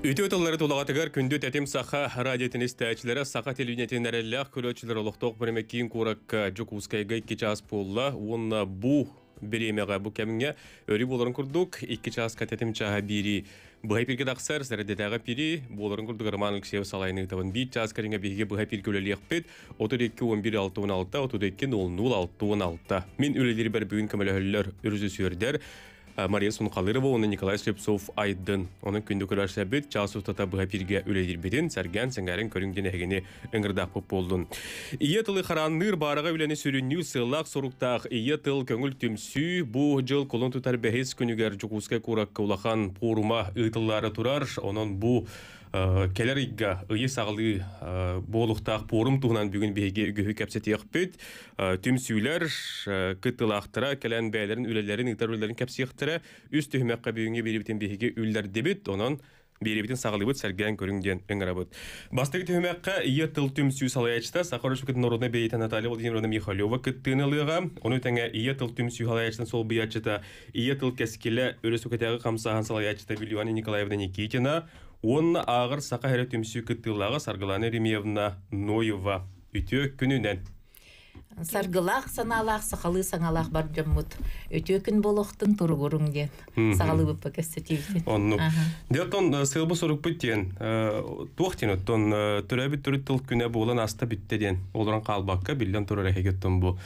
Үті өтілері тұлағатығар саха тәтім сақа радиетініс тәчілері сақа телевинетін әрелі ақ көрөтшілер ұлықтық бірмеккейін қорак 2 э, час болла, онна э, бу беремеға бу кәміңе өрі боларын күрдік, 2 час кәтетім чаға бері. Бұғай пірге дақсар, сәрдетаға пири боларын час 11 6 16 16 Мен Э, Мария Сунқалырова, оны Николай Слепцов айдын. Оның күнді көрәші бет, часу тата бұға пирге сәрген сәңгәрін көріңден әгені болды. болдын. Ие тылы қаранныр барыға үләні сүрінні сылақ соруқтақ, ие тыл көңіл түмсі, бұ жыл колон тұтар бәхес күнігер жүкуске курак кулахан пурума ұйтылары тұрар, оның бұ келер игга ыйы сагылы э, болуқтақ порум туунан бүгүн биһиги үгүһү кэпсетиэхпүт э, түм сүүлэр э, кытылаахтара кэлэн бээлерин үлэлерин ытар үлэлерин кэпсиэхтара үс түһүмэкка бүгүнгө бирибитин биһиги үллэр дебит онон бейребитин сагылыбыт сәрген көрінген ыңырабыт. Бастығы түймәққа ие тыл түм сүй салаячыта Сақарыш күтін орудына Наталья Владимировна Михалева күттін Оны теңе ие тыл түм сүй салаячытын сол бейячыта ие тыл кәскелі өрісі көтәғы қамсаған салаячыта Николаевна Никитина онна ағыр сақа хәрет өмсі кыттылағы Саргалана Ремеевна Ноева үтө күнінен. Саргылақ саналақ, сақалы саңалақ бар жаммут. Өте күн болоқтын тұрғырың ден. Сағалы бұппа кәстетейді. Онну. Деотон э, сылбы сұрық бүттен, э, туақтен өттен э, түрі бүт түрі тұл күне болан аста бүттеден. Олыран қалбаққа білден тұрыр әкеттон бұл.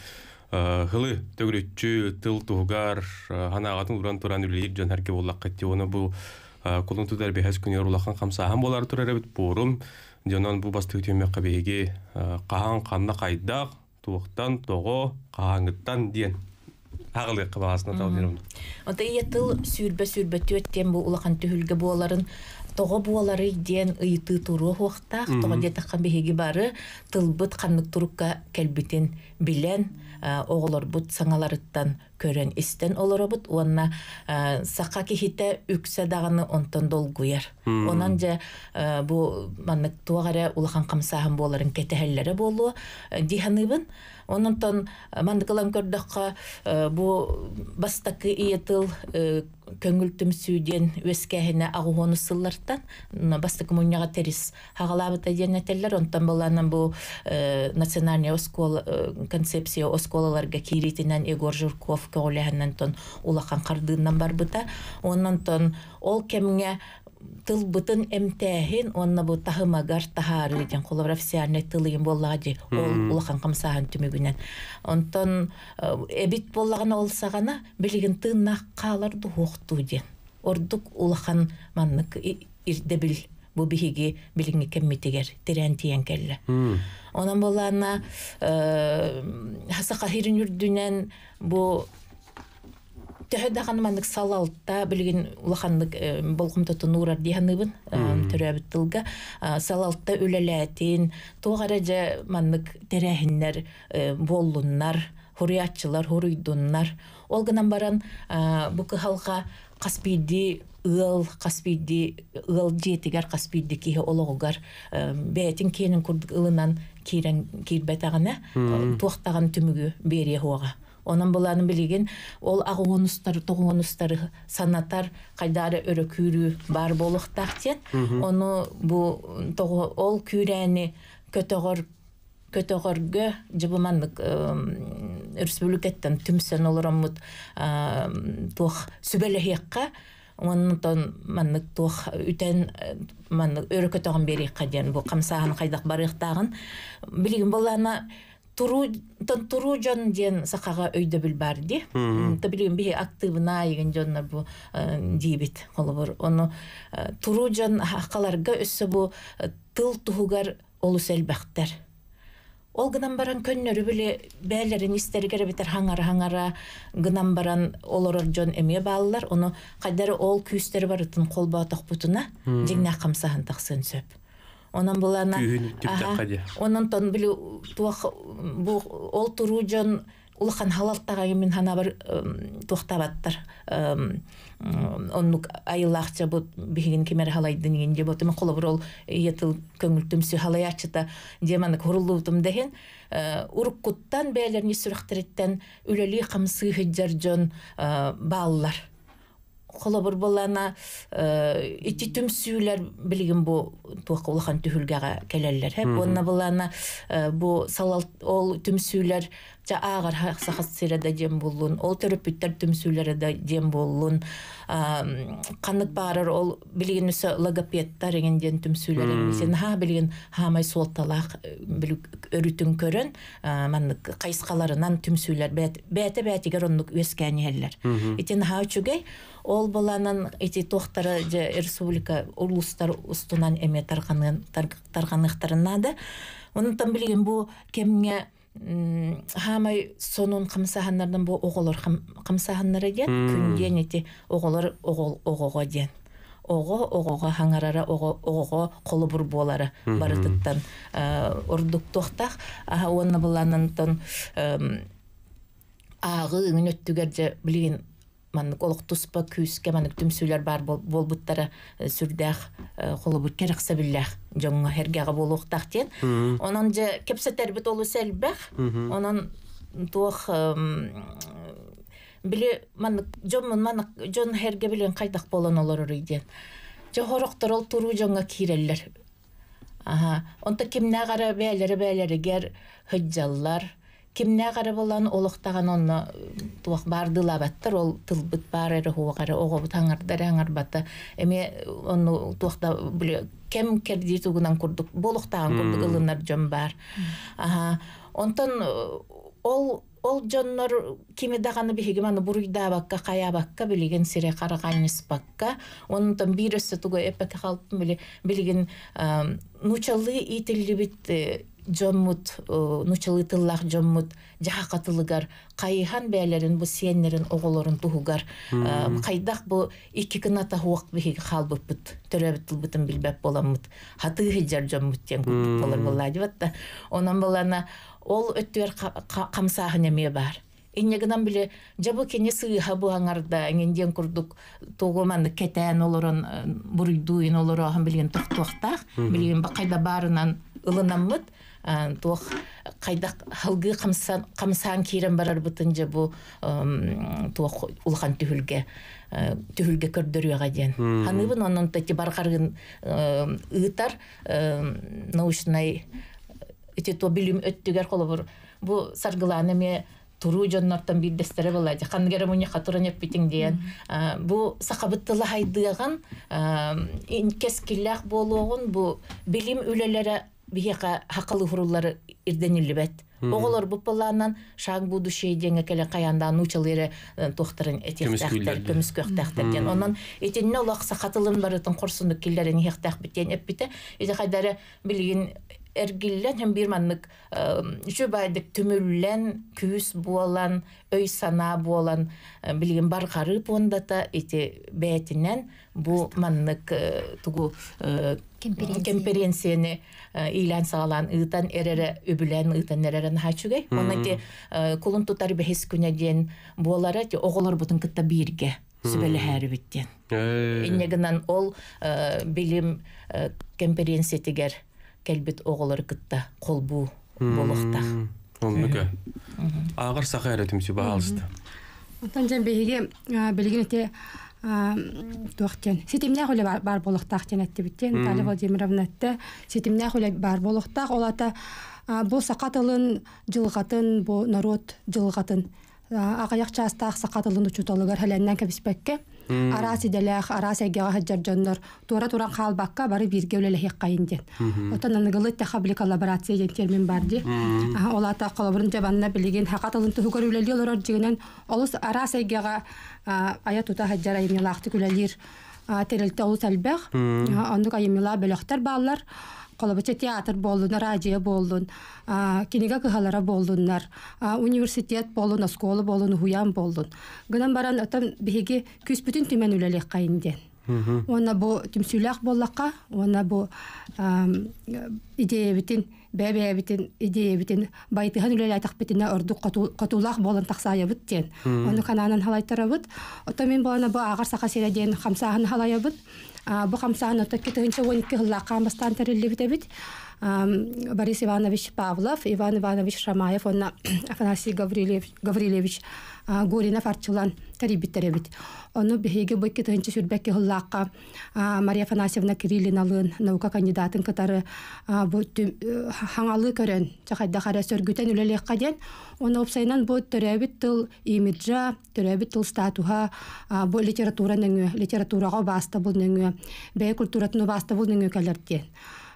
Хылы төгірітчі, тыл туғар, ханағатын ұран тұран үлейір жан әрке болақ Оны бұл кулун тутар бехес күнер улахан хамсахан болар эбит бурум дионан бу бастык түймөкка кабеги кахан канна кайдак туактан того кахангыттан диен агылы кыбаасына талдырым ота иятыл сүрбө сүрбө төттен бу улахан түһүлгө боларын тоғо буалары диэн ыйыты туру хуохтаах тоҕо таккан биһиги бары тылбыт ханнык турукка келбитин билен оғылыр бұт саңаларыттан көрін істен олыры бұт, онына саққа кехіте үксә дағыны онтын дол көйер. Онан жа бұ маннык туағары ұлыған қамсағын боларын кетәлері болуы дейханы бін. Онын тон маннык ылан көрдіққа бұ бастақы иетіл көңүлтүм сүүдиэн үөскэһинэ агуону сыллартан басты коммунияга терис хагалаабыта диэн этеллер онтон буланан бу э, национальный оскол э, концепция осколаларга кииритинен егор журков көөлэһэнэн тон улахан кардыннан барбыта онон тон ол кемиңе тылбытын эмтэхин онна бу тахыма гар тахар үтен холовра фсиане тылыйын боллага ул улахан камсаан түмүгүнэн онтон эбит э, боллаган олса гана билигин тынна каларды хохту ди ордук улахан маннык ирде бил бу бихиги билигин кеммитегер терен тиен келле онан боллана э, хаса кахирин юрдүнэн бу төһөдаханыманык салалта билигин улаханнык э, болкумтоту нурар диһаныбын э, төрөбүттылга э, салалта үлеләтин тугара же маннык терэхиннер боллуннар хуриятчылар хуруйдуннар ол гынан баран букы халга каспийди ыл каспийди ыл жетигер каспийди кихи ологугар бээтин кенин курдук ылынан кирен кирбетагана туактаган түмүгү берия хуага Оның bulanı білеген ол ағуыныстар, тұғуыныстар санатар қайдары өрі күйрі бар болықтақ тен. Оны бұл тұғы ол күйрәні көтіғыр көтөгөргө жыбыманнык республикаттан түмсен олороммут туох сүбелехиякка онтон маннык туох үтен э, маннык өрөкөтөгөн бериякка диэн бу камсаан кайдак барыяктагын билигин боллана туру тон туру жон ден сакага өйдө билбар ди. Та би активна деген жонна бу э, дибит холобор. Ону э, туру жон хакаларга өссө бу э, тыл тугар олу селбактар. Ол гынан баран көннөрү биле бәлерин кере бетер хаңара хаңара гынан баран олорор жон эме баалылар ону кайдары ол күйстер барытын ытын колба токпутуна, таксын сөп онан булана онан тон били туах бу ол туру жон улахан мен хана бар тоқтабаттар оннук айылахча бу бигин кемер халайды ниген же ботум колобур ол етил көңүлтүмсү халаячыта деманы курулдум деген ә, уруккуттан бээлерни сүрөхтериттен үлөли камсыыхыджар жон ә, бааллар қолы болана ә, э, ити түм бу білген бұ туақ олған түхілгаға келелер. Хәп онна болана ә, бұ жа ағар да жем болун ол терапевттер түмсүлері да жем болун канык барыр ол билген үсө логопедтар эгенден түмсүлері сен ха билген хамай солталақ өрүтүн көрөн кайскаларынан түмсүлер бәті бәтигер оннук өскәниелер итен ха үчүгей ол баланын эти тоқтары же республика улустар устунан эме тарганыктарына да онутан билген бу кемге хамай сонун камсаханнардан бу оголор камсаханнар эген күнден эти оголор огого диен ого огого хаңарара огого колубур болары барытыттан э, ордуктуктах онна буланантан агы үңүнөттүгер же билигин маннык па күүскэ маннык түмсүүлөр бар болбуттара э, сүрдээх холобут керексе биллээх жоңго хергега болуктах тен онон же бит олу селбэх онон туох биле ман жомун ман жон херге билен кайдак болон олор иден жохороктор ол туруу жоңго киреллер Ага, онта кимнә бээлери бәйләре бәйләрегер хөҗҗаллар, кимнэ гара болан олохтаган онно туах барды лабаттар ол тылбыт бар эре хуагара огобут хаңардар хаңарбата эми онно туахта буле кем керди тугунан курдук болохтаган курдук ылынар жон бар аха онтон ол ол жоннор кими даганы биһиги аны буруйда бакка кая бакка билиген сире караганис бакка онтон бирөсө тугу эпеке халтын биле билиген нучалы итиллибит э, жоммут э, нучылы тыллах жоммут жахакатылыгар кайыхан бээлерин бу сиеннерин оголорун тугугар э, кайдах бу икки кына тахуак биһиги хаалбыппыт төрөбүттылбытын билбеп боламмыт жар жоммут тиен болор булладибатта Онан болана ол өттүөр камсаахын неме бар иннегинан биле жабу кене сыыха буаңарда эңенден курдук тогуман кетээн олорон э, буруйдуйын олоро билген токтуактаах билген кайда баарынан ылынаммыт Э, туох кайдак халгы камсан камсан кирен барар же бу туох улхан түһүлге э, түһүлге көрдөрүөга диен ханыбын онон тети баргаргын э, ыытар научный эти то билим өттүгер колобур бу саргыланы ме туру жоннортон бир дестере була же хангере муни хатуранеп эппитиң диен бу сакабыттыла хайдыган кескиллах бу билим бияка хакылы хурулары ирден илбет. Оголор бу планнан шаң буду шей дең келе каянда нучыл ере э, тохтырын этестер. Кемис көк тахтар ден. Ондан этенне лакса барытын баратын курсунды келлерин яктах битен эп бите. Эзе хайдары билген эргиллен һәм бер маннык э, үше байдык төмөрлән күз буалан, өй сана буалан э, билген бар карып ондата эти бәтеннән бу маннык тугу кемперенсияне Э, илән салан ыдан эрере үбүлән ыдан эрере нахачугай. Онда ки э, кулун тутар бехис күне ден болары ки оғолар бутын кытта бирге сүбәлі хәрі біттен. Э, Иннегінан ол билим, кемперенсия тегер келбит оғолар кытта қол бұ болықта. Ол мүкі. Агыр сақа әрі түмсі бағалысты. Атан жән бейге тоқтен сетимнях үле бар болохтах тен әттебиттен Наталья Владимировна әтті. сетимнях бар Ол олата бұл сақатылын жылғатын бұл народ жылғатын ағаяқ частах сақат ылын учуталыгар хәләннән кәбіспәкке арас иделях арас эгега хаджаржаннор туора туран хаалбакка бары бирге үлелехек кайын диен отон аныгылыт коллаборация диен термин бар ди олата колобурун жабанна билигин хакат ылын тухугар үлеле олорор жигинен олус арас эгега ая тута хаджар айымилаахты күлелир терелте олус албех ондук айымила бөлөхтөр баалар колобоча театр болдун, радио болдун, кинега кыхалара болдуннар, университет болдун, осколы болдун, хуян болдун. Гынан баран отам биһиги күс бүтүн түмән Оны бу тимсүләк боллаққа, оны бу идея битен, бәбә битен, идея битен, байтыган үләлә айтақ битенә ордук катулак болын таксая биттен. Оны кананын халайтара бит. Ота мен баланы бұл агар сака сирәдән хамсаһын халая бит. Бу хамсаһын ота китегенче 12 елла камыстан тәрелле бит бит. Борис Иванович Павлов, Иван Иванович Шамаев, он Афанасий Гаврилевич, Гаврилевич гурина фарчылан тарибиттеребит. Ону беһиге бойки тынчы сүрбәкке хуллакка Мария Фанасьевна Кириллиналын наука кандидатын катары бу э, хаңалы көрөн чахайда хара сөргүтен қаден, оны опсайнан бу төрөбит тыл имиджа төрөбит тыл статуха бу литература нөңө литературага баста бул нөңө бе культуратын баста бул нөңө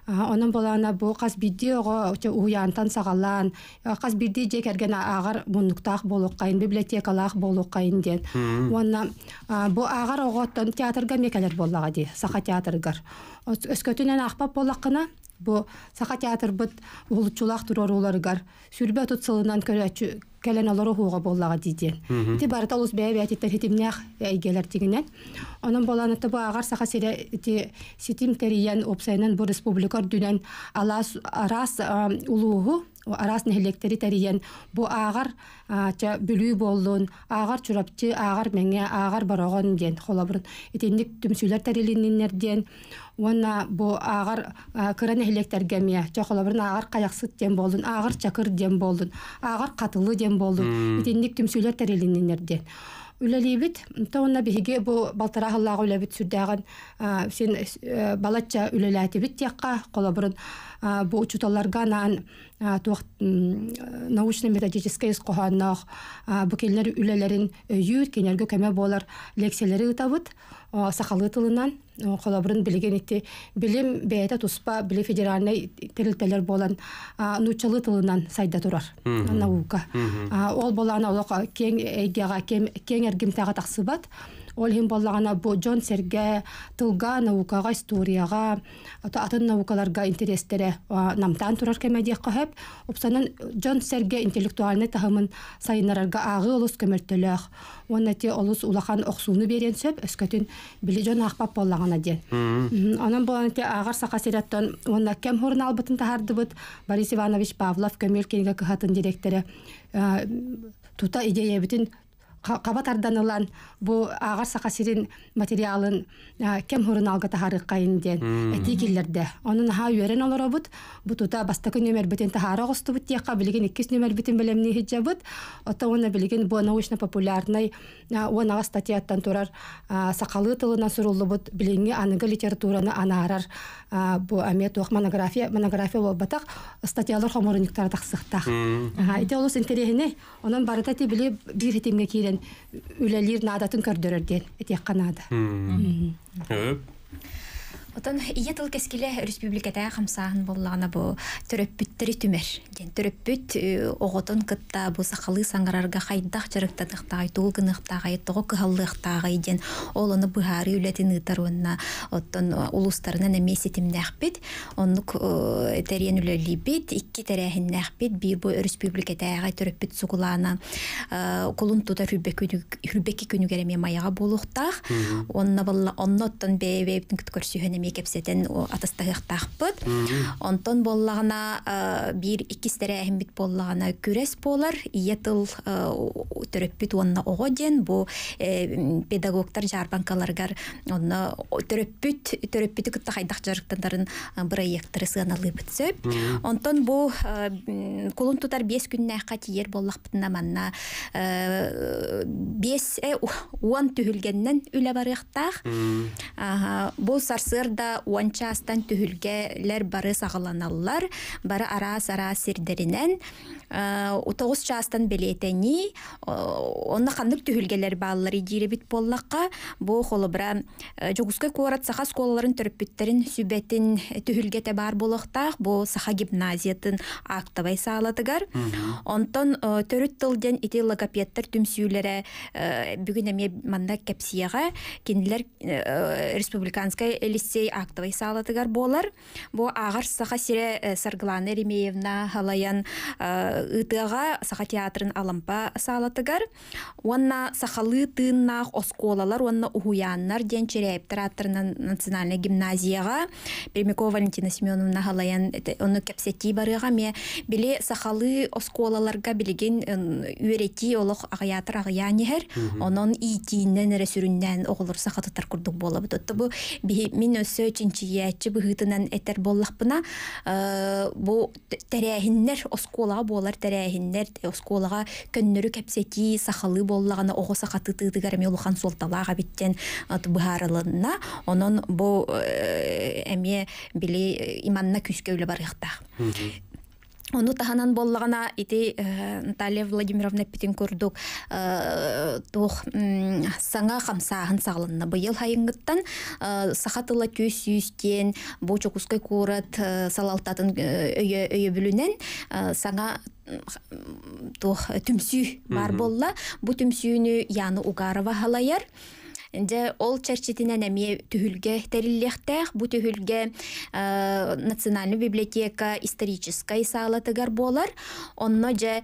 онон болана бу кас бирди ого уянтан сагалаан э, кас бирди же керген агар мунуктаах болуккайын библиотекалаах болуккайын диэн уонна бу агар оготтон театрга мекелер боллага ди саха театргар өскөтүнен ахпап болаккына бу саха театр улутчулаах улучулах сүрбө тутсылынан көрөчү кэлен олору хуға боллаға диден. Ити барыта улус бәй бәй титтер хитимнях әйгелер э, дигенен. Онын боланыты бұ ағар сақа сере ити ситим териян опсайнан бұ республикар дүнен алас арас улуғу арасын нэһилектери тәрийен бу ағар бүлүү болдун ағар чурапчы ағар меңе ағар барогон диен холобурун итинник түмсүлөр тәрилиннер диен уонна бу ағар кыра нэһилектергемия ча холобурун ағар каяксыт диен болдун агар чакыр диен болдун ағар катылы диен болдун итинник түмсүлөр тәрилиннер диен үләлей бит тоонна биһиги бу балтараһыллаг үлә бит сүрдәгән син э, балачча үләләти бит якка кола бурын бу учуталларга анан туох научный методическая искоханнах бу келер үләләрин э, өйүт кенерге кеме болар лекциялары ытабыт сахалы тылынан холобрын билеген итти билим бэйэте туспа били федеральный тирилтелер болан нучалы тылынан сайда турар наука ол болан олок кең эйгега кең эргим таксыбат ол хим боллагана бо серге тылга наукага историяга атын наукаларга интерестере намтан турар кеме диэк упсанын жон серге интеллектуальны тахымын сайынарарга агы олус көмөлтөлөх онна те олус улахан оксууну берен сөп өскөтүн били жон акпап боллагана диэн анан болан те агар сака онна кем хорун албытын тахардыбыт борис иванович павлов көмөл кенге кыхатын тута идея битин кабатарданылан бу агар сирин материалын кем хурун алгата харыккайын эти этигиллерде онун ха үйөрен олоробут тута бастакы нөмер битен тахара гостубут тиякка билген иккис нөмер бетін белемни жабыт ота уна билген бу научно популярный онага статьяттан турар сакалы тылынан сурулубут билеңи аныгы литератураны анаарар бу амет ох монография монография болбатах статьялар хоморуниктар тахсыктах ага ите олус интересне онан барыта ти били бир хитимге кирен үлелир надатын көрдөрөр ден эти Отон ие тыл кескеле республиката хамсаһын боллагына бу төрөппүттери түмер. Ден төрөппүт э, оготон кытта бу сахалы саңгарарга хайдах жарыктатыкта айтуу гыныкта гайтого кыһаллыкта гайден олоны быһары үлетин ытаруна оттон э, улустарына немеситимнахпит оннук э, терен үлелибит икки терехиннахпит би бу республикатага төрөппүт сугулана кулун тута рүбекки күнүгереме маяга болуктах онна болла онноттон бебептин кыт көрсүһөнеме эми кепсетен онтон боллагана бир иккистере эһимбит боллагана күрес болар ие тыл төрөппүт уонна ого ден бу э, педагогтар жарбанкаларгар онно төрөппүт төрөппүтү кытта хайдах жарыктандарын бырайектары сыаналыйбыт сөп онтон бу кулун тутар бес күннээхка тиер боллахпытына манна бес э, уан түһүлгеннен үлэ барыахтаах бул сарсыр да уанчастан түхүлгелер бары сағыланаллар бары араас арас сирдеринен э, тогуз частан белетени э, онна ханнык түһүлгелер бааллар идиребит боллаққа бу холобра э, жогускай куорат саха школаларын төрөппүттерин сүбетин түһүлгете бар болуктах бу саха гимназиятын актабай саалатыгар онтон төрүт ити логопедтер түмсүүлере бүгүн эме манда кепсияга кинилер республиканскай лицей актовый салатыгар болар. Бо ағар саха сире э, Сарглана Ремеевна халаян ытыга э, саха театрын алампа салатыгар. Онна сахалы тыннах осколалар, онна ухуяннар ден черептер национальный гимназияга. Пермякова Валентина Семеновна халаян оны кепсети барыга ме біле сахалы осколаларга билеген үйрети олық ағаятыр ағаянехер. Онон ийтиіннен әрі сүріннен оғылыр сахатытар күрдік болабыды. бу сёрч инчи ячы бөхтән әтер боллак буна э бу тарихындәр оскулага булар тарихындәр оскулага көннүре капсетик сахалы буллыгына огыса хатытыдыр ме улы хансолта лага беттен э, тбырылына аның бу э, әме биле э, иманна күскәүле барыктар Ону таханан боллағана ити Наталья Владимировна петін көрдік тұх саңа қамсағын сағылынна бұйыл хайыңгыттан э, сақатыла төс үйістен бу ұскай көрат э, салалтатын э, өйе бүлінен саңа тұх бар болла. Бұ түмсүйіні яны угарова халайар. инде ол чәрчетенә нәме төһүлгә тәрилләхтәх бу төһүлгә э, национальный библиотека историческая сала тәгәр булар онна э,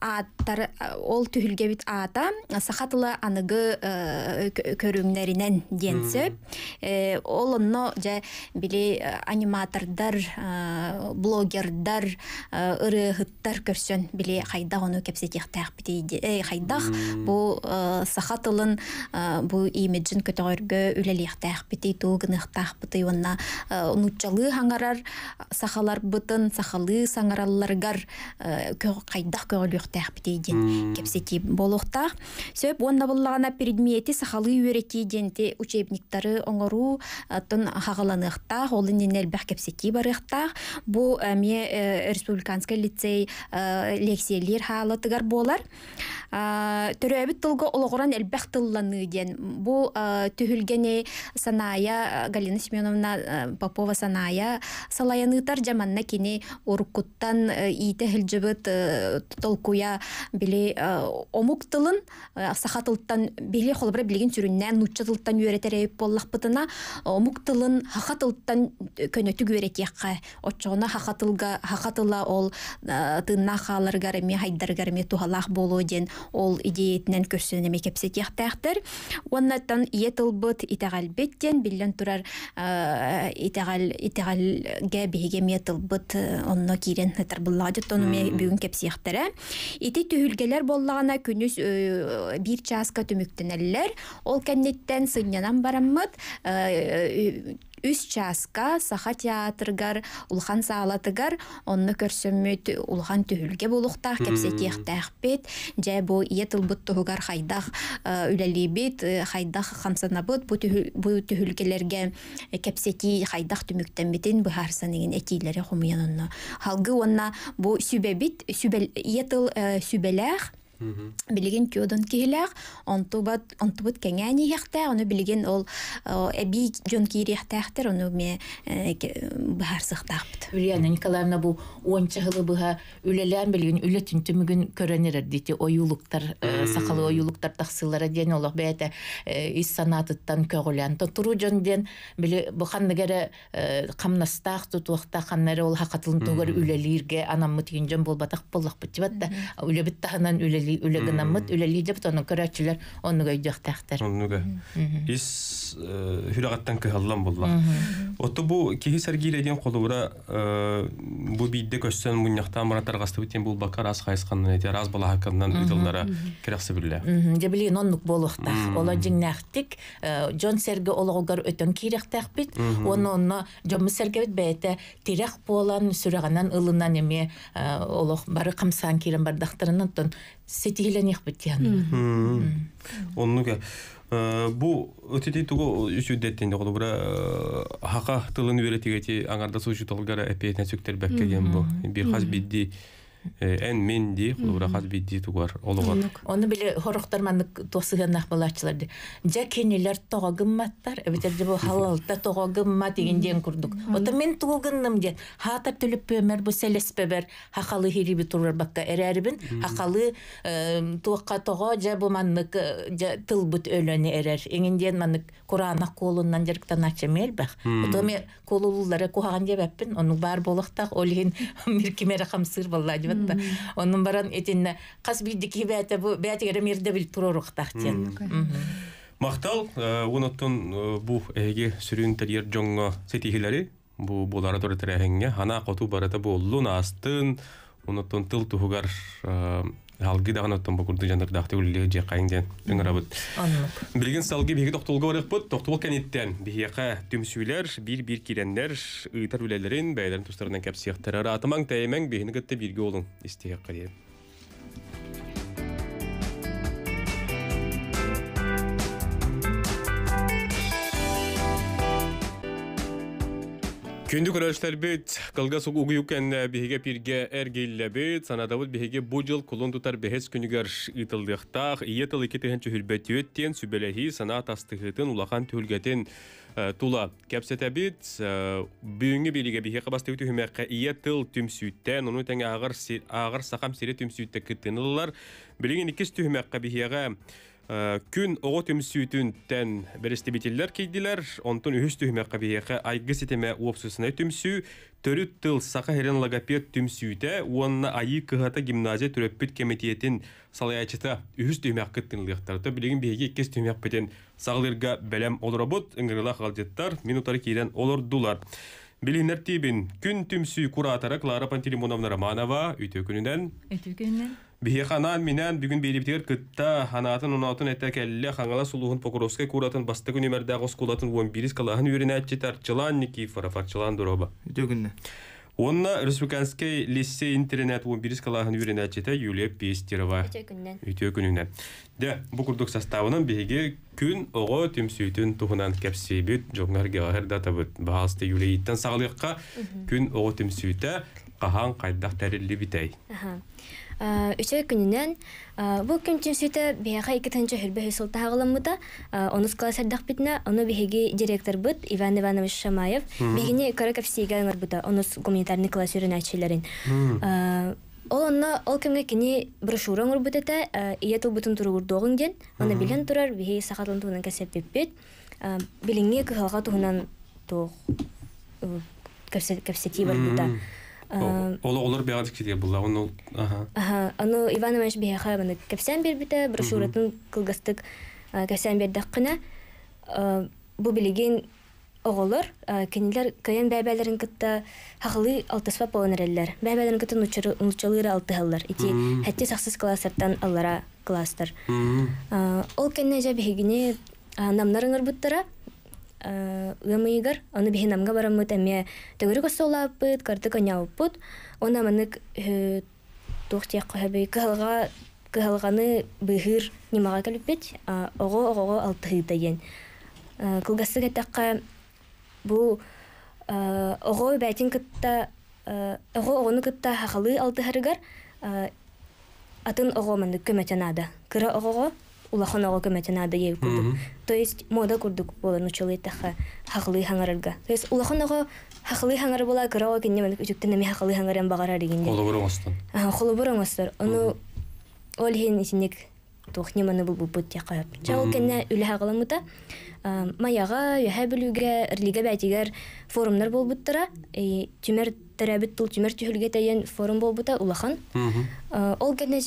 аттар э, ол төһүлгә бит ата сахатлы аныгы көрүмнәреннән генсе ол онна биле аниматордар блогердар ыры хыттар көрсән хайда хайдагыны кепсетех тәхбит иде хайдах бу сахатлын бу бу имиджин көтөгөргө үлелиэхтээхпити бити уна унутчалы э, хаңарар сахалар бытын сахалы саңаралларгар э, кайдах бити ден кепсети болохтаах сөп онда буллагана предмети сахалы үөрети диенти учебниктары оңору э, тон хагаланыкта олын энелбех кепсети барыхтаах бу ми республиканский лицей лекциялер халытыгар болар төрөбүт тылга ологоран элбэх тылланы ден бу түгілгене саная Галина Семеновна Попова саная салаянытар жаманна кини урукуттан э, ите хилжибит э, толкуя били э, омук тылын сахатылттан били холбра билген сүрүннән нучча тылттан үйрәтерәйп боллакпытына омук тылын хахатылттан көнөтү үйрәтиякка отчогона хахатылга хахатыла ол тынна халаргарыми хайдаргарыми тухалах болу ден ол идеетнен көрсөнеме уоннатан йетылбыт итегал беттен биллен турар э, итегал итегал га беге метылбыт э, онно кирен хәтер булады тон ме бүген кеп сиектере ите төһүлгәләр боллагына күнүс э, бир часка төмөктенәләр ул кәннеттән сыннанан барамыт үс часка саха театргар улхан саалатыгар онны көрсөммүт улхан түһүлге булуктах кепсетиэхтээхпит жай бу ие тылбыт туһугар хайдах э, үлелибит э, хайдах хамсанабыт бу түһүлгелерге э, кепсети хайдах түмүктенбитин быхарсаныгин этиилери хумуянынна халгы онна бу сүбебит сүбел ие сүбелээх билигин кёдон киһилээх онтубат онтубут кэҥээниһиэхтээх ону билигин ол эбии дьон киириэхтээхтэр ону ме э, быһаарсыхтаахпыт Ульяна Николаевна бу уонча хылы быһа үлэлээн билигин үлэ түнтүмүгүн көрөнерер дити оюлуктар э, сахалы оюлуктар тахсылара диэн олох бээте э, ис санаатыттан көгүлээн тотуру дьон диэн били буханнагере камнастаах тутуахта ханнары ол хакатылын тугар үлэлиирге анаммы тигин дьон болбатах боллахпыт дибат да үлэбит тахынан үлэлиир үлэли үлэ гына мэт үлэли дип тоны көрәчләр оны гыйдык тахтар. Оны гы. Ис хүрәгаттан э, кыһаллан булла. Оты бу киһи сәргиле дигән кулыбыра э, бу бидде көссән бу яктан баратар гастып тим бул бакар ас хайсканны әйтә раз булаһа кыннан үтәләре керәсә билле. Дә билле нонлык булыкта. Ола җиңнәхтик э, Джон Серге олыгыр өтен кирәк тахбит. Оны оны Джон Серге бит бәйтә тирәк булан сүрәгәннән ылыннан әме олыг бары кымсан килән бар дахтарыннан сетигеленех бит яны. бұл э, бу өтөтөй туго үчүдеттен дагы бура э, хака тылын беретигети аңарда суу жуталгара эпетен сүктер беккеген бу бир хас бидди Э, эн мен ди хулурахат бидди тугар олугар оны биле хорохтар ман тосыганнах балачыларды жа кенелер тога гымматтар эбитерде бу халалта тога гымма дегенден курдук ота мен тулгынным де хата төлөппөмөр бу селеспебер хакалы хириби турар бакка эрерибин хакалы э, туакка тога жа бу маннык жа э, тыл бут өлөнү эрер эңинден маннык куранак колуннан жерктан мел бах мен колулулары кухаган жебеппин онун бар болохтак олин миркимере сыр балла ҡыҙыҡты. Оның баран итенә ҡас бидди кибәте бу бәтигә мирдә бил турырыҡтаҡтен. Мәхтал, э, унуттан э, бу эге сүрүн тәлер жоңго сетиһиләре бу булар ара тәрәһенгә ана ҡоту барата бу луна астын, унуттан тыл туһугар э, алги даган оттон бокурду жандар дахты үлле же кайынден үңөрөбүт билген салги токтолго барыкпыт бир бир кирендер ыйтар үлелерин бәйлерин тустарынан кеп сыяктар атымаң бирге олуң Күнді көрәштер бит, қылға сұқ ұғы юкен біхеге пирге әргейлі бит, санадавыд біхеге бұ жыл құлын тұтар бігес күнігер ұйтылдықтақ, иетіл екетігін чүхірбәті өттен, сүбеләхи сана тастығытын улахан түлгетін тула. Кәпсәтә бит, бүйінгі біліге біхе қабасты өті хүмәққа иетіл түмсүйттен, оны тәңі ағыр сақам сире түмсүйтті кіттінілілар. Білігін икес түмәққа бихеға күн оғы төмсүйтүн тән берестебетеллер кейдилер, онтон үхіс түхіме қабиеқі айғы сетеме уапсусына төмсү, тыл сақы херен логопед төмсүйті, уанна айы кығата гимназия түрөппіт кемитиетін салаячыта үхіс түхіме қыттынлықтарды, білеген бейге кес түхіме қпетен сағылырға бәлем олробот, үңгіріла қалдеттар, минутары кейден олордулар. Билинер тибин күн түмсүй кураторы Клара Пантелеймоновна Романова үйтө күнүнөн. Бихеханан минен бүгүн бейлептер кытта ханатын унатын этек элле хангала сулугун Покровская куратын бастык үнөмөрдө агыс кулатын бун бирис калаган үрүнө айтчы тарчылан ники фарафакчылан дуроба. Дөгүн. Онна Республиканский лицей интернет 11 бирис калаган үрүнө Юлия Пестерова. Үтөкүнүн. Де, бу курдук составынын биге күн ого тимсүйтүн тухунан кепсибит жоңгар гаер дата бут. Баасты Юлияттан сагылыкка күн ого тимсүйтө кахан кайдак тарилли битей. Аха. Э, үчөй күнінен э, бұл күнтін сүйті бияға екі тінші хүрбе ағылым ағылымыда э, оны қала сәрдіқ бітіне оны бігеге директор бұд Иван Иванович Шамаев бігіне көрек әфсиге аңыр бұда оныс гуманитарны класс үрін әтшілерін ол онна ол кімге кіне брошюра аңыр бұд әті иет ол бұтын тұрығыр доғын ден оны білен тұрар бігі сақатылын туынан кәсеп беппет біліңе күхалға туынан тоқ кәпсети бар бұда Ол олор бәгъәт кидеге булды. Аны аһа. Аһа. Аны Иван Иванович бәйе хабаны кәсән бер бите, э, бер шуратын кылгастык э, кәсән бер дәккәнә. Э бу билеген огылар, э, кинеләр кәен бәбәләрен китә, хаклы алтысва поланәрләр. Бәбәләрен китә нучылыр алты хәлләр. Ити хәтти сахсыз класстан аллара кластер. Ол ул кинеҗә бигене намнарыңар буттыра, э ымыыгар аны бей намга барымыт эмэ төгөрөксө алып бит, кыртыкняуппут, Она э төрт яҡа һәбәй ҡалға, нимаға ҡалып бит? а оро оро алты тиен. э ҡулғастыҡтаҡы бу э оро бәтин ҡытта алты һәргәр атын оро мен күмәченәде. кире оро улахан ого көмөтөн адыйы курдук. То есть мода курдук болар нучалы таха хахлы хаңарга. То есть улахан ого хахлы хаңар була кырао кинне мен үчүктен эми хахлы хаңардан багара дегенде. Холобороңостон. Аа холобороңостор. Аны ол хин исинек тухне маны бул бут тяка. Жал кенне үле хагыламыта. Маяга, яһа бүлүгә, ирлиге бәтигәр форумнар булбыттыра. Түмәр тәрәбит тул түмәр төһөлгә тәйен форум булбыта улахан. Ол кенне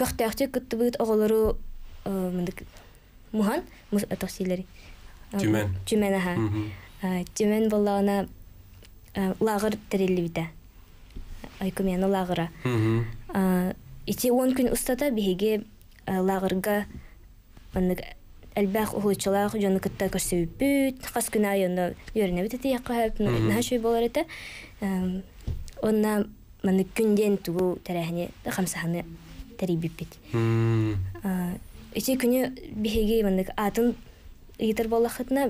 көхтәхте кыттыбыт оголору э, мухан э, тосилери. Э, Түмен. Түмен аха. Түмен боллагына лағыр терелли бите. Айкымяны лагыра. Ити он күн устата лағырға лагырга әлбәх ұғылычылақ жоны кітті көрсеуіп бүт, қас күн айында үйеріне біті тияқ болар еті. Онна күнден тұғыл тәрәхіне тәрибиппит ити күнү биһиги мындык атын ыйытар боллахытына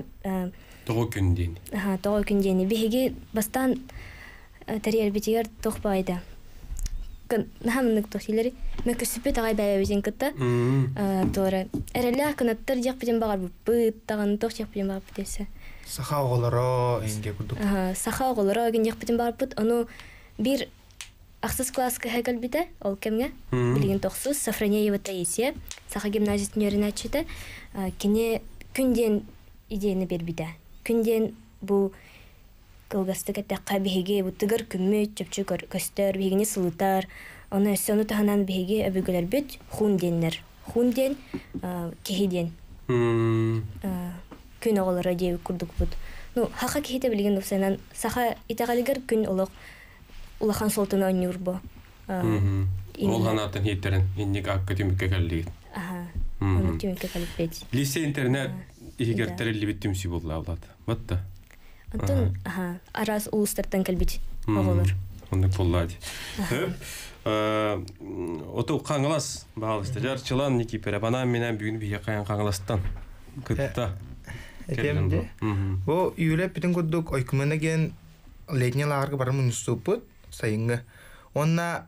того күн дени ага того күн дени биһиги бастан тәрибитигер тохпайды хамынык тохилери мәкүсүппе тагай бәбәбизен кытта тоора эреле кынаттар жак биден багар быт таган тох жак биден багар битесе саха оголоро инге курдук саха оголоро ген жак биден багар быт ону бир Ақсыз классқа хәгіл біді, ол кемге? Білген тоқсыз, Сафранеева Таисия, Саха гимназия түнерін әтшеді. кене күнден идеяны бер Күнден бұл кылгасты кәтті қабиһиге бұттығыр күммі чөпчі көстер, бігене сұлытар, оны сөні тағынан бігеге өбігілер біт, хун деннер. Хун ден, кехи ден. Күн оғылыр әдеу күрдік бұд. Ну, хақа кехи білген білген саха итағалығыр күн олық улахан солтана нюрбо. Ул ханатын хитерен, инник акка тюмикка кәлли. Ага, ага тюмикка кәлли пейт. Лисе интернет игер тәрелли бит тюмси болла аулад. Батта. Антон, ага, арас улыстартан кәлбит оғылыр. Онды кулладе. Оту қаңылас бағалы істелер. Чылан Ники Перебанам менен бүгін бүйе қайын қаңыластан. Күтті. Әтемді. Бұл үйіліп бүтін көтдік ойкымын әген летнелағырғы бар мұны ұстып бұд. сайыңы. Онна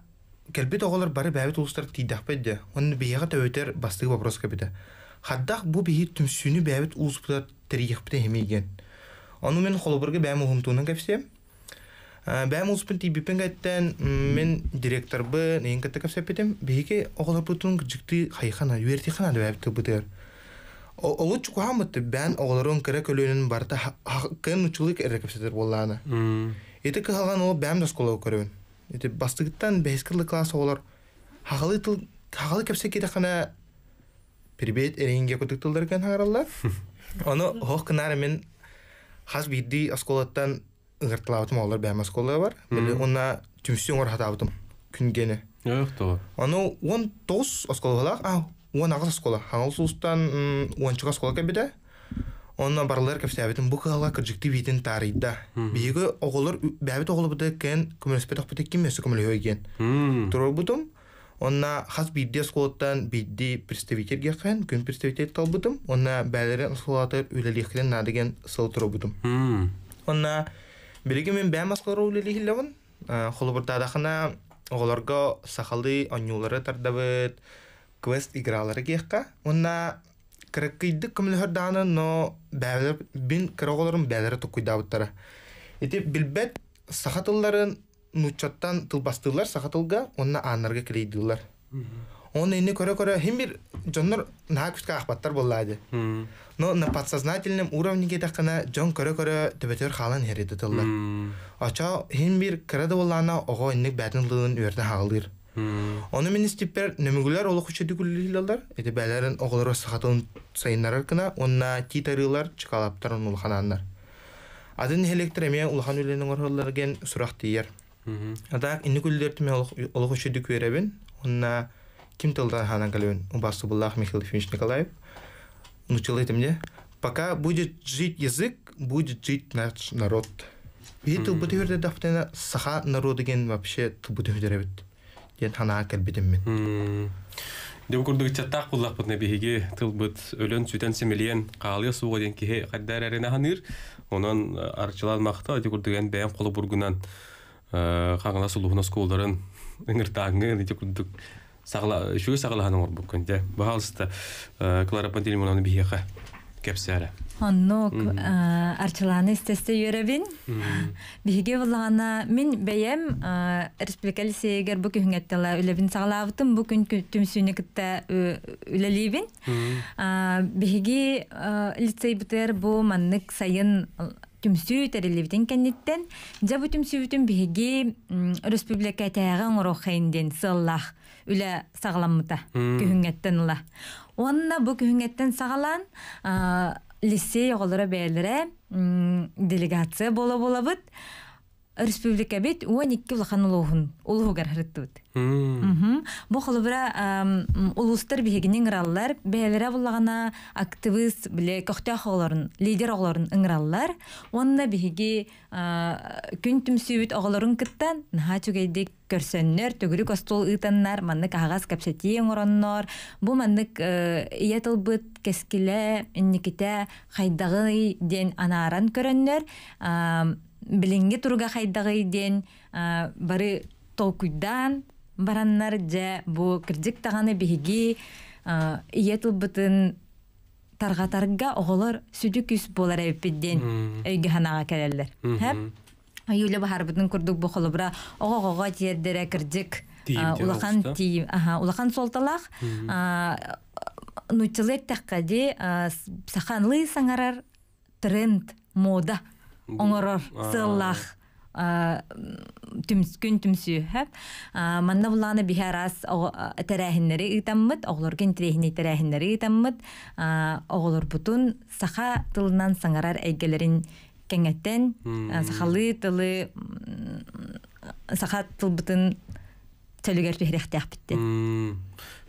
келбет оғылар бары бәбіт улустар тидақпе де, онны бияға тәуетер бастығы вопроска бұ бейі түмсіні бәбіт улуспыда тірейіқпіде хемейген. Оны мен бәм Бәм э, мен директор бы, нейін кәтті бетем, жікті хайхана, бән кірек барта хақын Ити қалған ол бәм досколау көрөбүн. Ити бастыгыттан бескылы класс олар Хагалы тыл хагалы кепсе перебет эренге Оны мен хас бидди олар бәм бар. Биле онна түмсүң ор хатабытым күнгени. Оны он тос а он агыс онна барылар кепсәбетин бу кыла кыржыктивитин тарыйда биге оголор бәбит оголубуда кен көмөспет окпут киммесе көмөлөйген турбутум онна хас бидде сколоттан бидди представительге кан күн представитель талбутум онна бәлерен сколотор үлелихрен деген сыл турбутум онна билиги мен бәм аскалар үлелихилевин холубурдадахана оголорго сахалы онюлары тардабыт квест игралары гехка онна кыраккыйдык көмөлөхөр даана но бәбелеп бин кыроголорун бәлере тукуйдабыттара ити билбет сахатылларын нучаттан тылбастылар сахатылга онна анарга кирейдилар он инне көрө көрө хим бир жоннор наакүтке ахпаттар боллайды но на подсознательном уровне тахкана жон көрө көрө төбөтөр халан хериди тыллар очо хим бир кырады боллана ого инник бәтин лыын үөрден хагылыр Оны мен степпер немегулер олох учеди күллилалдар. Эти бәләрен оғылар сахатын сайыннар кына, онна титарылар чықалаптарын онул Адын электреме улхан үленең орһаллар ген сурах тиер. Ада мен күлләртме олох учеди күрәбен. Онна ким тылда ханан кален. Убасы Николаев. Начал этим Пока будет жить язык, будет жить наш народ. И тылбыты верде дафтена саха народыген вообще тылбыты верде диэн ханаа кэлбитиммин Дем курдук чаттак куллакпытна биһиги тылбыт өлөн сүтен семелиен каалыга суға диэн кихе каддар арена ханыр Онан арчылан махта ди курдуген бээн кулу бургунан хаңына сулуһуна скуулдарын ыңыртааңы ди курдук сагла шүү саглаханын орбуккун же баалыста Клара Пантелеймоновна биһиэхэ кепсәре. сале. арчыланы арчаланы истесде йөрәбез. Биге булганна мин Бәйэм республикале сәгер бүгенгә телә өле би саглаутым бүгенге tüm сөйнекдә өлелебез. Биге лицей битәр бу мәннәк сәен tüm сөйтерле бездән генәттән, җабы tüm сөйтүн биге республика таягың рухыендән сыллах, өле сагланмыта бүгенгә теңнә. Онна бу күңгәттән сағалан лицей ягылары бәйләре, делегация була-була бит. республика бит уон икки улахан улуухун улуухугар хырыттыбыт бу холубура улустар биһигинин ыраллар бээлере буллагана активист биле көхтөөх оголорун лидер оголорун ыңыраллар онна биһиги э, күн түмсүүбүт оголорун кыттан наха түгейдик көрсөннөр төгүрүк остол ыытаннар маннык агас капсети оңороннор бу маннык э, иятылбыт кескиле инниките кайдагы ден анааран көрөннөр билинге турга хайдагый ден бары толкуйдан бараннар жа бу кирдик таганы биһиги ие тылбытын таргатарга оголор сүдүкүс болар эпидден өйгө ханага келелер хэп юле бахарбытын курдук бу холобра ого тиердере э, кирдик улахан тиим аха улахан солталах нутилек таккади саханлы саңарар тренд мода оңорор сыллах түмскүн түмсүүһэп манна буланы бихарас терәһиннери ыытаммыт оголорген тирехине терәһиннери ыытаммыт оғлор бутун саха тылынан саңарар эйгелерин кеңеттен сахалы тылы саха тылбытын төлүгер бихрехтях битте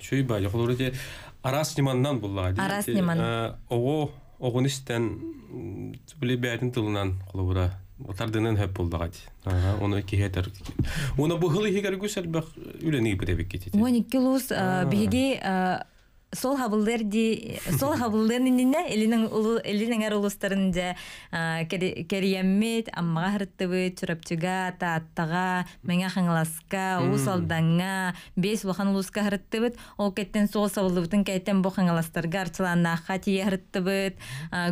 чуй бали холорде арас ниманнан булла арас ниман ого оғыныштан біле бәрін тылынан қолыбыра отардынан хөп болдағат оны кихетер оны бұхылы хигер гүсәл бәк үлені бітебек кетеді оны кілуыз биге сол хабылдер ди сол хабылдер нинне элинин улу элинин ар улустарын же керияммит аммага хырттыбы чурапчыга тааттага менге хаңласка усалданга бес улахан улуска хыртыбы ол кеттен сол сабылыбытын кеттен бу хаңластарга арчыланнаахха тие хырттыбыт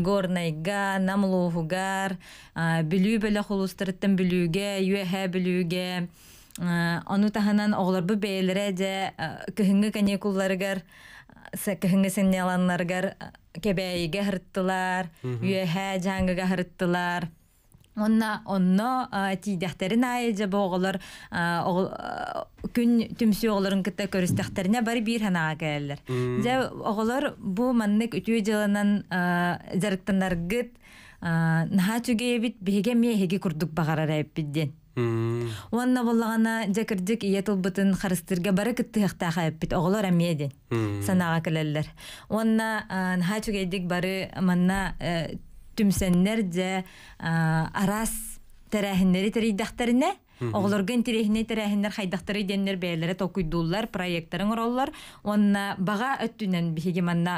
горнайга намлуухугар билүү беле улустарыттан билүүге юэхэ билүүге ону таханан огларбы бээлере же кыһыҥҥы каникулларыгар сәкеһеңге сәнне аланнаргар кебәй гәһрттылар, үәһә жаңы гәһрттылар. Онна онно ти дәхтәрен айҗа боғылар, огыл күн төмсе огыларын китә көрүс дәхтәренә бар бир ханага кәлләр. Дә огылар бу мәннек үтүе җылынан җәрәктәннәр гит, нәһәчүгә бит биһәгә мәһәгә күрдүк багарарып бидән. Уанна боллагана жакырдык иетил бытын харыстырга бары кыттыхта хайппит оголор санаға санага келеллер. Уанна хачугейдик бары манна э, түмсеннер же арас тәрәһиннәре тәрәйдәхтәренә Оғылырген тирейіне тирейіндер хайдақтыры дейіндер бәйлері токуйдуылар, проекттарын ұралылар. Онына баға өттүйнен бігі манна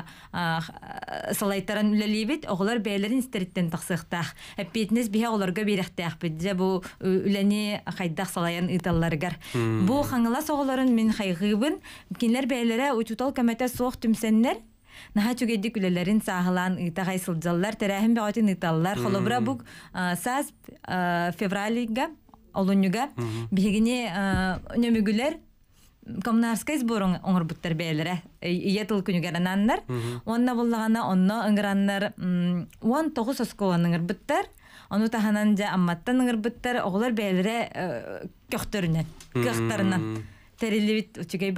салайтаран үләлейбет, оғылар бәйлерін істеріттен тақсықтақ. Әппетінес бігі оғыларға бейріқтақ бәді бәді бәді бәді бәді бәді бәді бәді бәді бәді бәді бәді бәді бәді бәді бәді бәді Наха чугедди күлелерин сагылан итагайсыл жаллар тарахын багытын италлар холобра бу саз февралига олын юга. Бегине, нёмигулар, коммунарска избору оңыр быттар беаліра, 7 Онна болагана, онно ыңграндар, он 9-у сускула аны быттар, ону та ханан джа аммата ныңыр быттар, оғылар беаліра э, кёхтаріна, кёхтаріна, тэрлевит, чугай,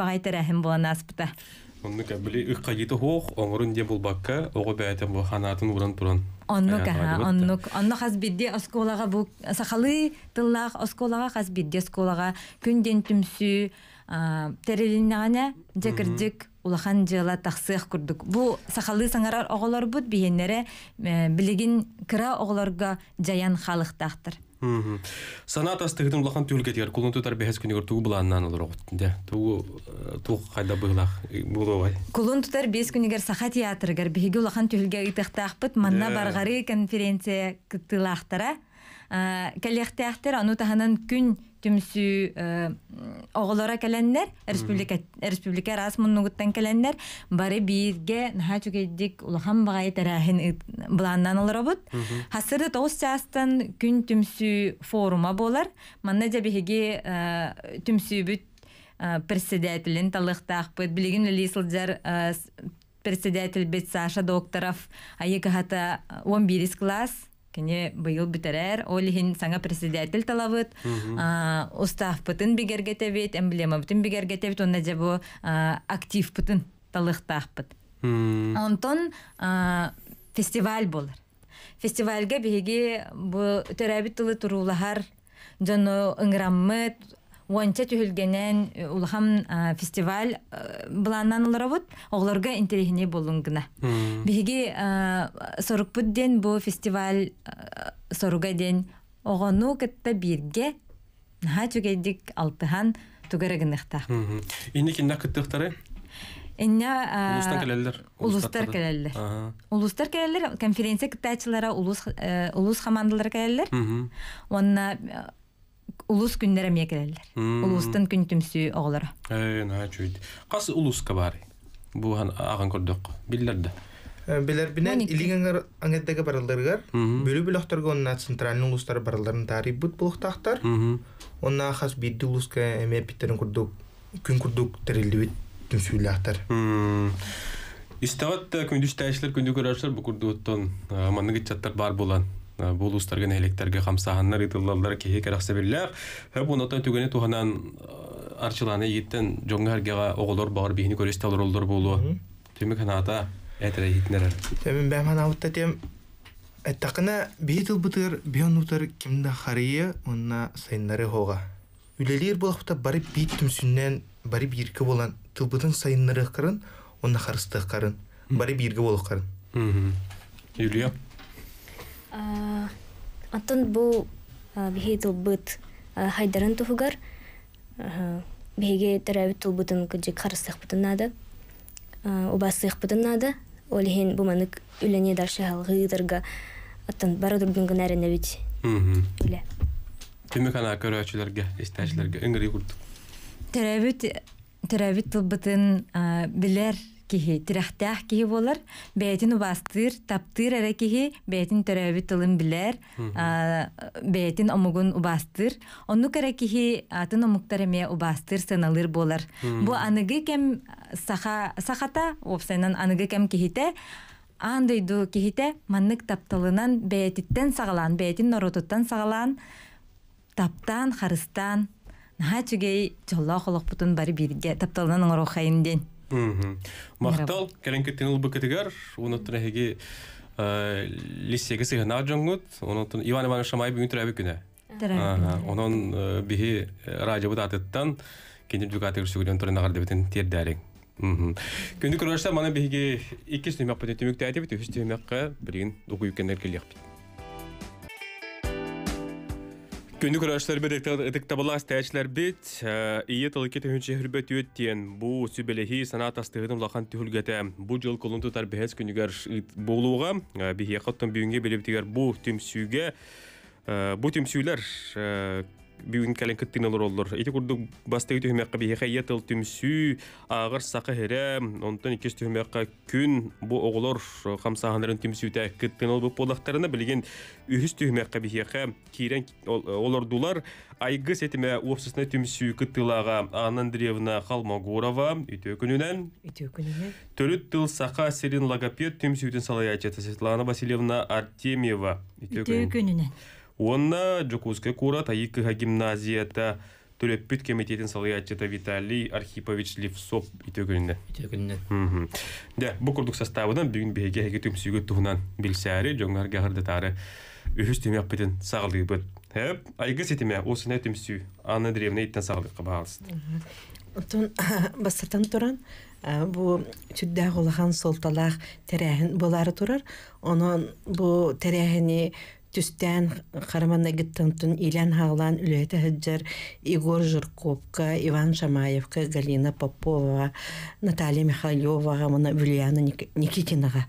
оннук били ыкка жити хоох оңорун де булбакка ого бээтен бу ханатын уран туран оннук аха оннук онно хасбидди осколага бу сахалы тыллаах осколага хасбидди осколага күнден түмсү терелиннагана жекирдик улахан жыла тахсыах курдук бу сахалы саңарар оголорбут биеннере э, билигин кыра оголорго жаян халыктаахтыр санатас тыгытын улахан түгүл кетигер кулунту тарбияс күнүгөр тугу булааннан олор огуттунде тугу э, тугу кайда быылак э, булугай кулунту тарбияс күнүгер саха театрыгер биһиги улахан түгүлге ыйтыктаахпыт манна э. баргары конференция а коллектаахтер ану таһанан күн түмсү э, оголора келеннер республика республика рас муннугуттан келеннер бары бирге наха чугеддик улахан багай тарахин алар олоробут хасырда тогуз частан күн түмсү форума болар манна жабихиги э, түмсүбүт э, председателин талыктаакпыт билигин лисылжар председатель бит саша докторов айыкахата он бирис класс кене быйыл битерер ол хин саңа председатель талабыт устав пытын бигергетебит эмблема пытын бигергетебит онна же бу актив пытын талыхтахпыт онтон фестиваль болар фестивальге биһиги бу төрәбит тылы турулахар жону уонча түһүлгенен э, улахам фестиваль э, былааннан ылыравыт оғолорга интерехини болун гына биһиги э, сорукпут бу фестиваль соруга диэн оғону кытта бирге наха түгейдик алтыхан тугарагыныхтах ини кинна кыттыхтары Энне улустар келелер. Улустар келелер. Улустар келелер конференция кытачылары улус улус командалары келелер. Онна улус күннәре мекелелер. Улустан күн түмсү оголара. Э, начуйт. Кас улуска бар. Бу аган көрдөк. Биллерде. Билер бинен илигенер аңеттеге барылдыргар. Бөлү бүлөктөргө онна центральный улустар барылдарын тариф бут булуктактар. Онна хас бидди улуска эме питерин курдук. Күн курдук тирилдибит түмсүлактар. Истават күндүштәшләр күндү көрәшләр бу курдуттан манныгы чаттар бар булган. Э, бұл ұстарген әлектерге қамсағаннар итылалар кеге керақсы э, білләқ. Хөп ұнатан түгені туғанан э, арчыланы еттен жоңғы әргеға оғылар бар бейіні көресті алыр олдар болу. Түмі қаната әтірі етінер әр. Төмін бәмін тем, әттақына бейтіл бұтыр, бен ұтыр кімді онна онына сайынлары хоға. Үлелер болақта барып бейт түмсіннен, барып еркі болан тылбытың сайынлары қарын, онна қарыстық қарын, барып ергі болық қарын. Үлі Атын бу бихи тылбыт хайдарын туһугар. Беге тәрәбит тылбытын күджек харыстық бұтынады. Убасық бұтынады. Олхен бу манык үләне даршы халгы дырга. атын бары дурдың гынәрі нәбит. Үлә. Түмі кана көрәчілерге, истәчілерге, үңгірі күрдік. Тәрәбит, тәрәбит білер киһи тирэхтэх киһи болар бэйтин убастыр таптыр эрэ киһи бэйтин тэрэби тылым билэр а бэйтин омугун убастыр онну кэрэ киһи атын омуктар эмэ убастыр сыналыр болар бу аныгы кем саха сахата офсэнэн аныгы кем киһите андай ду киһите маннык тапталынан бэйтиттен сагылан бэйтин нороттан сагылан таптан харыстан Нәтиҗәй җәлла халык бүтән бар бирге тапталган рухаиндән. Мақтал, кәрін кеттен ұлбы кітігер, ұнаттын әхеге э, лисеге сығына жонғыт, ұнаттын Иван Иван Шамай бүгін түрәбі э, күнә. Онын бігі э, раджабыт атыттан, кендім жүгаты күрсігілен тұрын ағарды бітін тердәрің. Күнді күрғашта мана бігі екі түмікті Күнді күрәшләр бі дектабыла стәчләр біт, ие талыке тәхүнче хүрбәт өттен, бұ сүбелехи санат астығының лақан түхілгәті. Бұ жыл колынты тар бәхәс күнігер болуға, бі еқаттың бүйінге білептігер бұ түмсүйге, бұ түмсүйлер бүгін кәлен кіттін алыр олар. Эти курдук басты үтү хэмэкка бихи хайя тыл ағыр сақы хирэ, онтан екес түмэкка күн бұ оғылор қамсағанырын түмсі тә кіттін ол болақтарына білген үхіс түмэкка бихи қай кирен олар дулар, айгы сетіме уапсысына түмсі кыттылаға Анна Древна Қалмагурова үтө өкінінен. Үтө сақа серін логопед түмсү үтін салаячы Светлана Васильевна Артемьева. Үтө өкінінен. Уонна Джокузка кура таиккыға гимназията төлеппүт комитетін салыятчыта Виталий Архипович Левсоп итөгүнне. Итөгүнне. Да, бу курдук составынан бүгүн беге хеге түмсүгө туһунан билсәри жоңар гагырда тары үһүс тимеп битен сагылыбыт. Хеп, айгы сетиме осына түмсү Анна Древна иттен сагылыкка багалыс. Тон бастан туран э, бу чүддә гылган солталах терәһен болары турар. Онон бу терәһени түстән қараманна гыттынтын илән хағлан үләйті хәджәр Игор Жирковка, Иван Шамаевка, Галина Попова, Наталья Михайловаға, мына Юлияна Никитинаға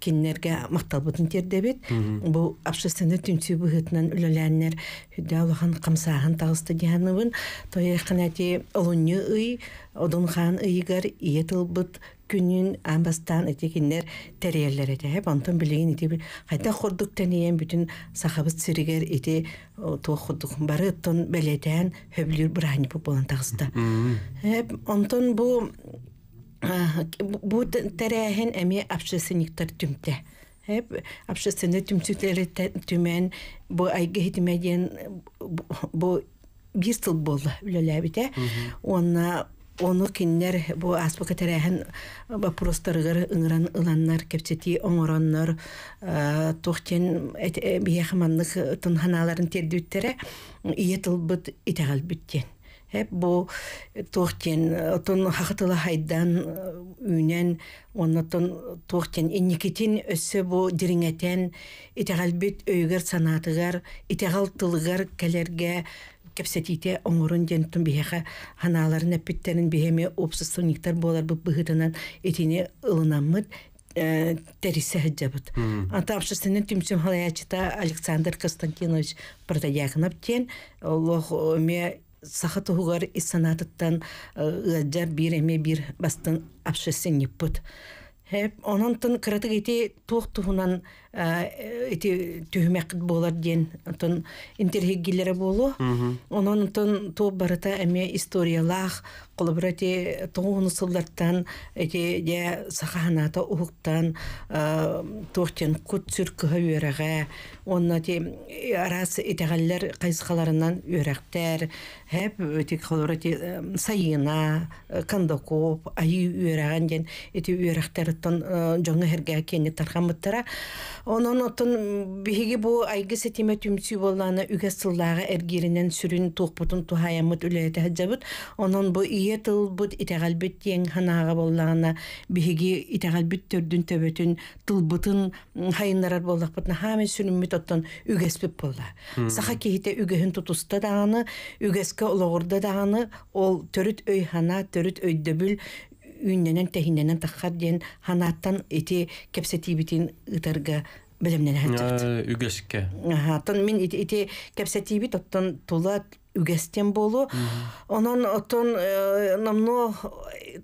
киннерге макталбытын тердебет. Бу общественный түнсү быгытынан үлөләннер хүдә улахан камсахан тагысты дияны бун. Тоя ханати олунны ый, одун хан ыйгар иетил күнүн амбастан эти кинер тәрәләр эти һәм антын билеген эти хәтта хурдук тәнием бүтән сахабы сиригер эти то хурдук бары тон бәләдән һөблүр брань бу булан тагызда һәм антын бу бу тәрәһен әме абшесениктар түмтә Эп, абшесенне түмчүкләре түмән, бу айгы хитмәген, бу бир тыл болды, үләләбі де. Онна ону киннер бу аспыка тәрәһен вопростарыгар ыңран ыланнар кепсети оңороннор э, тохтен э, бияхаманлык тынханаларын тердүттере иетылбыт итәгәл бүттен. Хәп э, бу тохтен тон хахтыла хайдан үйнен оннотон тохтен инникитин өссө бу дириңетен итегал бүт өйгөр санатыгар итегалтылыгар тылгар кепсетите оңорун дентун бихеха ханаларын эппиттерин бихеме обсыстырниктар болар бу быгытынан этини ылынаммыт э, тәресе хәджабыт. Ата общественный тимсем халаячыта Александр Константинович Протоякнов тен Аллах ме сахат хугар и санатыттан э, ыджа бир эме бир бастын общественный пут. Хеп э, онон тын кратыгыти тух туһунан Э, эти түһүмәкыт болар диен онтон интерхиггилере болу онон онтон тоо барата эме историялах колобура ти тоғуну сыллартан эти де саханата ухуктан э, тохтен кут сүркыһа үөрэҕэ онна ти э, арас итегаллер кайсыхаларынан үөрэхтер хэп эти колобура ти сайына кандакоп айы үөрэҕэн диен эти үөрэхтер оттон жоңы хергэ кенни тархамыттара Онон отун биһиги бу айгы сетиме түмсү болланы үгэ сыллага эргиринен сүрүн тухпутун тухаямыт үлэте хаджабыт. Онон бу ие тыл бут итегалбит тиен ханага боллагына биһиги итегалбит төрдүн төбөтүн тылбытын хайындарар боллакпытна хами сүрүнмит оттон үгэспит болла. Саха кихите үгэхин тутуста дааны үгэске улоғурда даганы, ол төрүт өйхана, төрүт өйдөбүл, үйнэнэн тэхиннэн тахар дэн ханаттан эти кэпсэти битин ытарга бэлэмнэн хэттэ. Аа, үгэшке. тон мин эти кэпсэти бит оттон тула үгэстэн болу. Онон оттон э, намно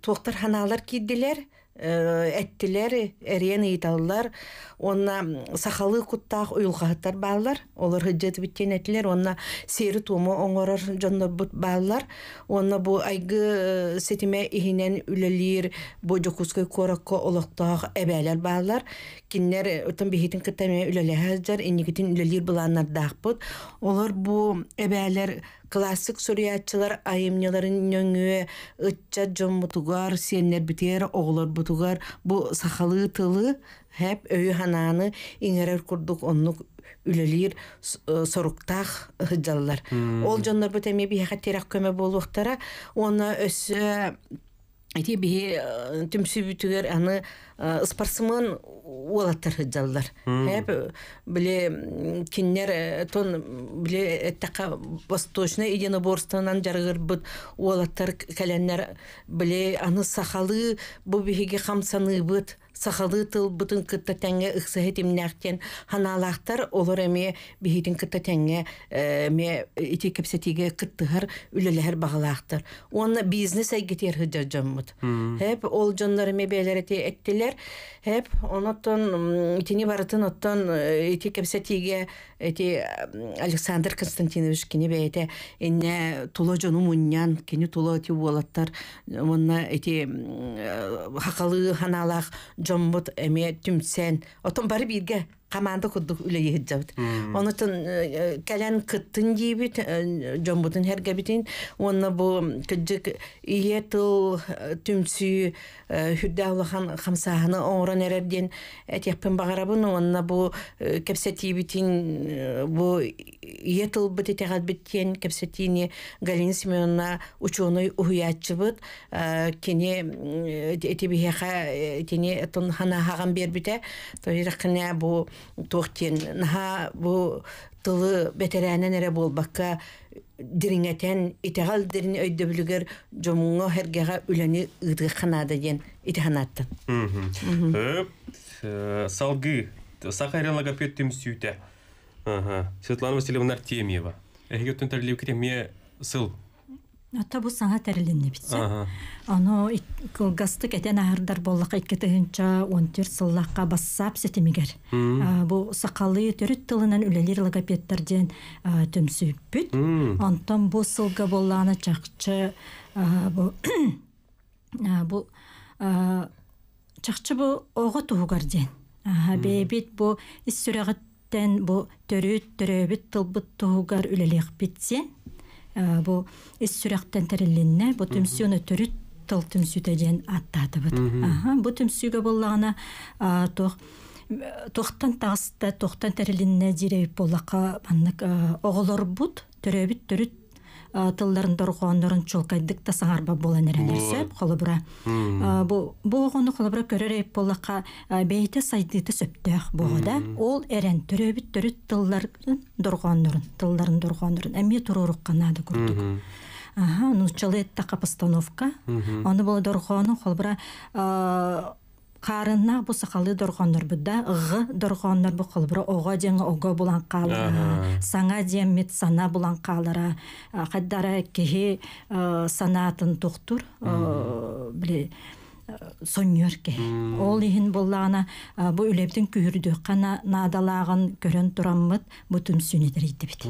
тохтар ханалар киддэлэр. Э, әттілер әриен ыйталлар онна сахалы құттақ уюлхахыттар бааллар олар хыджеты биттен әттилер онна сери тууму оңорор жоннорбут бааллар онна бу айгы э, сетиме ихинен үлелир бу жокускай әбәлер олоктоох эбээлер бааллар киннер э, отон бихитин кытаме үлелехажар үлілер үлелир булааннардаахпыт олар бұ әбәлер классик сурьяатчылар айымняларын нөңүө ытча жоммутугар сеннер битер оголор бутугар бу сахалы тылы хэп өйү ханааны иңерер курдук оннук үлелир соруктах жаллар ол жоннор бутеме теми терек терак көмө болуктара оны өсө Эти бихи түмсү бүтүгер аны спортсмен уолаттар хыджаллар. Хәп биле киннер тон биле эттака восточный единоборствонан жаргырбыт бут уолаттар биле аны сахалы бу бихиге хамсаны сақалы тыл бұтын кытта тәңе ыксыһы тимнәхтен ханалақтар олар эме бихитин кытта тәңе э, ме ити кепсетиге кыттыһар үлеләһәр Оны бизнес әйгетер хыджа жаммут. Хәп ол жоннар эме те әттеләр. Хәп онотон итини барытын оттан э, ити кепсетиге әте Александр Константинович кине бәйте инне туло жону муннян кине туло әте болаттар. Онна ити э, хакалы жомбут эме түмсен отон бары бирге хаманды кудду үлей хиджабыт. Онутын кэлен кыттын дибит, э, жомбутын херге битин, онна бу кэджик иет э, тумсу э, хыдаулы хан хамсаны оңра нерэрден этек пен багарабын онна бу кэпсети битин бу иет бу тегат биткен кэпсетини галин симона учоной уятчыбыт, кене эти биха кене тон хана хаган бербите, тойрак кене бу тохтин наха бу тылы бетерәнен эре болбакка дириңетен итегал дирин өйдөбүлүгөр жомуңо хергега үлени ыды ханада ден итеханаттан э, э, салгы сахарин логопед тем сүйте светлана васильевна артемьева эхигетен терлив киреме сыл Ата бұл саңа тәрілінде бітсе. Аны гастык әтен ағырдар болық икке тыгынча 14 сыллакка бассап сетемигер. Э, бұл сакалы төрөт тылынан үлелер логопедтерден э, төмсүп бүт. Антан бу сылга болланы чакчы э, бу бу чакчы бу ого ден. Бебит бу ис сүрәгәттән бу үлелек Э, бу эс сүрактан тәрелленне бу төмсүнө төрүт тыл төмсүтө жен аттатыбыт аха бу төмсүгө боллагана тох тохтан тагыста тохтан тәрелленне жиребип боллакка маннык э, оголорбут төрөбүт төрүт тылларын дорғондорын чулкайдык та саңарба болан эренерсеп холобура. Бу огону холобура көрөрөйп боллакка бейте сайдыты сөптөх богода. Ол эрен төрөбүт төрүт тылларын доргондорун, тылларын доргондорун эмне турурук көрдік. көрдүк. Ага, ну чылы такка постановка. Аны болдоргону холбура қарынна бұ сақалы дорғоннор бұдда ғы бұ қылбыр, оға деңі оға бұлан қалыра саңа мет сана бұлан қалыра қаддара кеге санатын тоқтур біле ке ол иһин буллаана бу үлептин қана қана надалағын көрөн тураммыт бу түмсүнедер итебит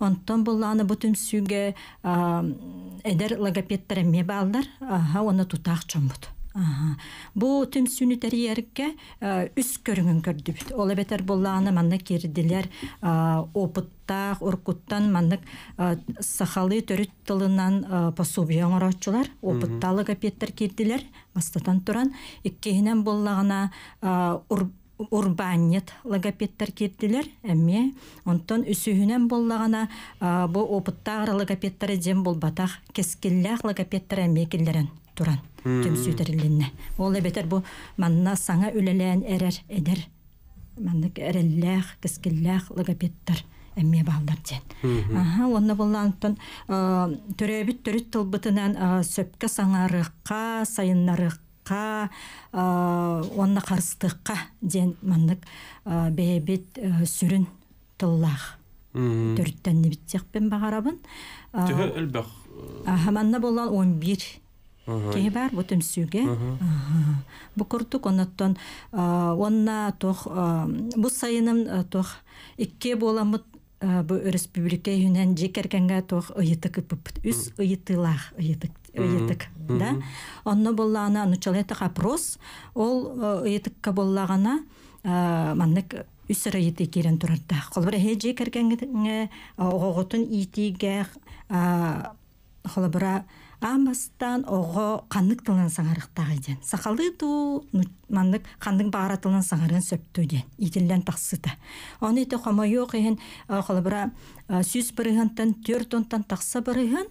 онтон буллаана бу түмсүүгэ эдер логопедтер эме баалдар оны тутаах чомбут Бұл түм сүні тәрейерге э, үс көріңін көрдіп. Ол әбетер боллағына манна керділер э, опыттақ, ұрқұттан маннық э, сақалы төріт тылынан пособиян орачылар, опытталық әпеттер керділер, мастатан тұран. Иккейінен боллағына урбанет логопедтер кирдилер, әмме онтон үсігінен боллагана бұл опытта логопедтер дем болбатақ кескиллях логопедтер әмме туран төмсүүтерилинне ол эбетер бу манна саңа үлелен эрер эдер маннык эреллях кискиллях логопедтер эмме балдар диэн аха онно буллаантан э, төрөбүт төрүт тылбытынан э, сөпкө саңарыкка сайыннарыкка э, онна карыстыкка диэн маннык бээбит сүрүн тыллах төрүттен нибитсекпен багарабын төһө манна буллан он бир кеһи бар бутум сүге бу курдук оннаттан онна тох бу сайыным тох икке боламыт бу республика юнен жекеркенге тох ыйытык үс ыйытылах ыйытык ыйытык да онно боллана нучалетак опрос ол э, ыйытыкка боллагана маннык үсірі еті керен тұрарда. Қолбір әйже амастан ого каннык тылан саңарыктагы ден сакалы ту маннык канның баара тылан саңарын сөптү ден итиллен таксыта оны те хомоёк эн холобра сүз бырыгантан төрт онтан такса бырыган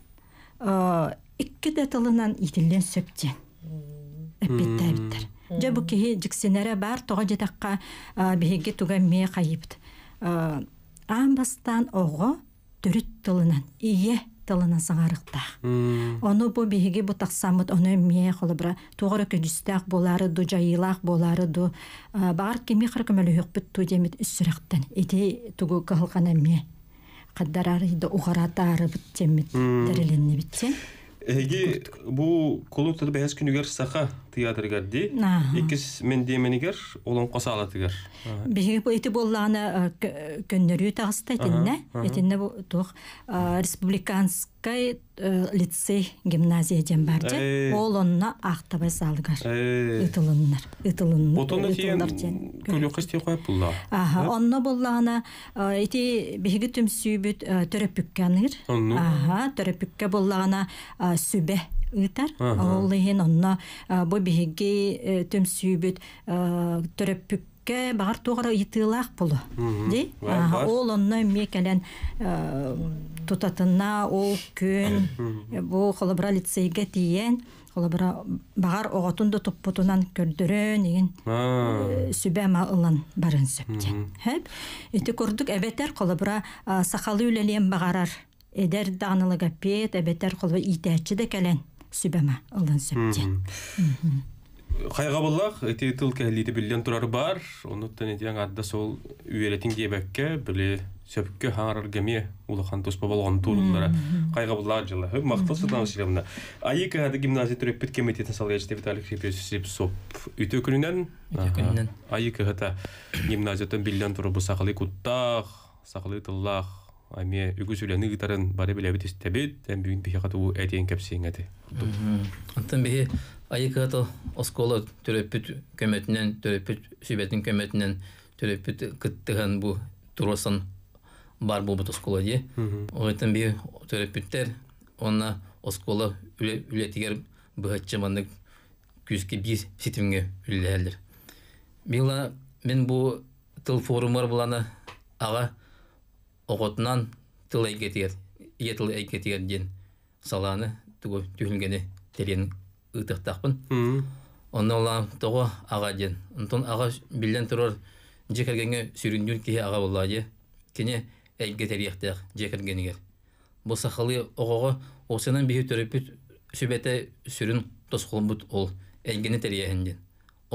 икки де тылынан итиллен сөптен эппетте эбиттер же бу кихи жиксенере бар тоға жетаққа биһиги туга ме кайыпт амбастан ого төрүт тылынан ие тылына саңарықта. Оны бу биһиги бу тахсамыт оны мие холыбра тугры күнүстәк болары ду жайылак болары ду бар кими хыркымылы хөкбүт ту демит үссүрәктен. Ити тугу кылган Эги бу театрга ди. Икес мен ди менигер улын касала тигер. Биһиге бу ите боллана э, көннөрү тагыста итенне. Итенне бу тох э, республиканский э, лицей гимназия дем барды. Олонна ахта басалгар. Итылыннар. Итылыннар. Отонда тиен. Күлү кысты коюп булла. Аха, онно боллана ити биһиге түм сүбүт төрөпүккәнгер. Аха, төрөпүккә боллана сүбе ыытар оллыһин онно бу биһиги төм сүйбүт төрөп пүккә баар туғара ытыылаах булу ди ол онно ме кәлен ол күн бу холобра лицейге тиен холобра баар оготун да туппутунан көрдөрөн деген сүбә маылын барын сөпте һәп ити көрдүк әбетер холобра сахалы үлелен багарар эдер данылыга пет әбетер холобра итәчи дә кәлен сүбәмә ылдан сөптен қайға боллақ эти тыл кәлиде білден тұрар бар онуттан эдиан адда сол үйелетин дебекке біле сөпкі хаңарар кәме улахан тоспа болған туруллара кайга буллар жылы хөп мактал сутан силемна айы кәде гимназия түреп бит комитетин сал яште виталий хрипес сип соп үтө күнүнөн айы кәде гимназиядан билен туру бу сақылы куттах сақылы тұллақ ами үгүс үләні гитарын бары беләбит истәбит һәм бүген бихе кату әтен кәпсеңәте. Антын бихе айыка то оскола төрөпүт көмөтүнөн төрөпүт сүбәтин көмөтүнөн төрөпүт кыттыган бу туросан бар булбут оскола ди. Ойтын бихе төрөпүттер онна оскола үлетигер быһатчы мандык күзге бир ситимге үлелер. Мила мен бу тыл форумлар булана ага оғытынан тыл әйгетігер, ие тыл әйгетігер ден саланы түгі түйінгені терен ұйтықтақпын. Онны ола тоғы аға ден. Онтон аға білден тұрар жекергенге сүріндүн кеге аға болады де. Кене әйге тәрияқтақ жекергенігер. Бұл сақылы осынан бейі төріпіт сөбәті сүрін тосқылымбұт ол әйгені тәрияхенден.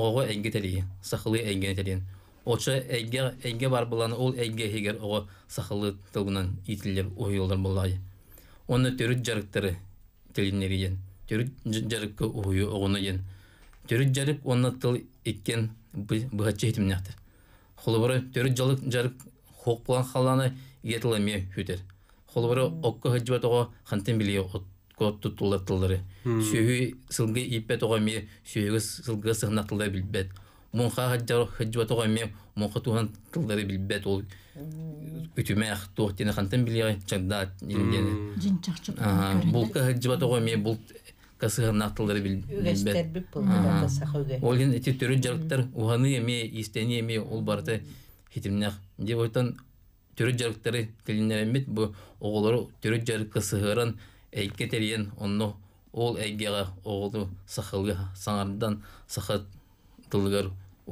Оғығы әйге тәрия, сақылы әйгені тәрияхенден. Оча әйге әйге бар буланы ол әйге егер оғы сахылы тылғынан етілер ойылдар болды. Оны төрүт жарыктары телинерген. Төрүт жарыкка ойы оғына ген. Төрүт жарык оны тыл иккен быгачы хитим нахты. Холбары төрүт жылдық жарык қаланы булан халаны етилеме хүтер. Холбары оққа хыжбат оғы хантен биле код тутулатылдыры. Сүйі сылғы иппет ого ме сүйі сылгы сыгнатылда білбет мунха хаджар хаджва тогой ме мунха тухан тылдары билбет ол күтүмэ ахтуу тене хантан биле чагда илдене жин чакчып бул хаджва тогой ме бул касыган тылдары билбет ол ген эти төрү жарыктар уханы эме истени эме ол барда хитимнах деп ойтан төрү жарыктары тилинеремит бу оголору төрү жарык касыгыран эйке терен онно ол әйгеға оғылды сақылғы саңардан сақат тылғыр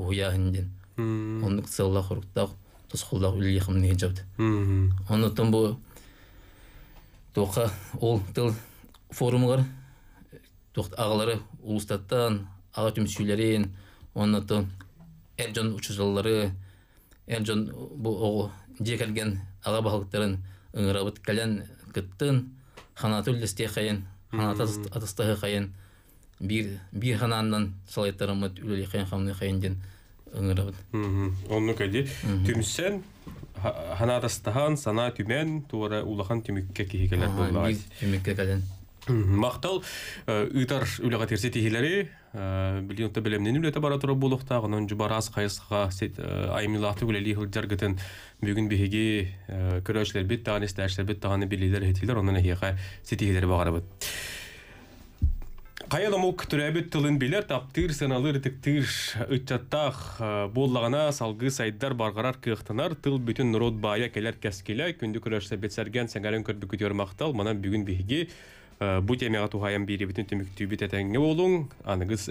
уяхиндин онук сылла хуруктак тускулдак үлгехим не жабды онутон бу тока ол тыл форумгар тохт агалары улустаттан ага түмсүйлерин онутон эр жон учузаллары эр жон бу же келген ага бахалыктарын ыңырабыт калян кыттын ханаты ханат атыстахыкайын бир бир хананын солайтырымы үлүй хан ханны хайынден өңөрөп. Хм. Онун кеди түмсен ханадастан сана түмен туура улахан түмүккө кегелер болгон. Биз түмүккө кеген. Хм. Мактал үтөр э, үлөгө терсе тегилери, э, билимде билемнен үлөтө бара туруп болукта, анын жубарас кайсыга э, аймылаты үлөлий хыл жаргатын бүгүн биге көрөшлөр бит таанистерсе бит тааны билидер хетилер, анын эхиге сетигилер багарып. Каян омук түрәбет тылын билер таптыр сыналыр тиктир үтчаттақ боллағана салгы сайдар барғарар кыхтанар тыл бүтін нұрод бая келер кәскелі күнді көрөштө бетсерген сеңален көрдү күтөр мақтал манан бүгін биги бу темага туғайын бері бүтін түмік түйбет этеңге болуң аныгыз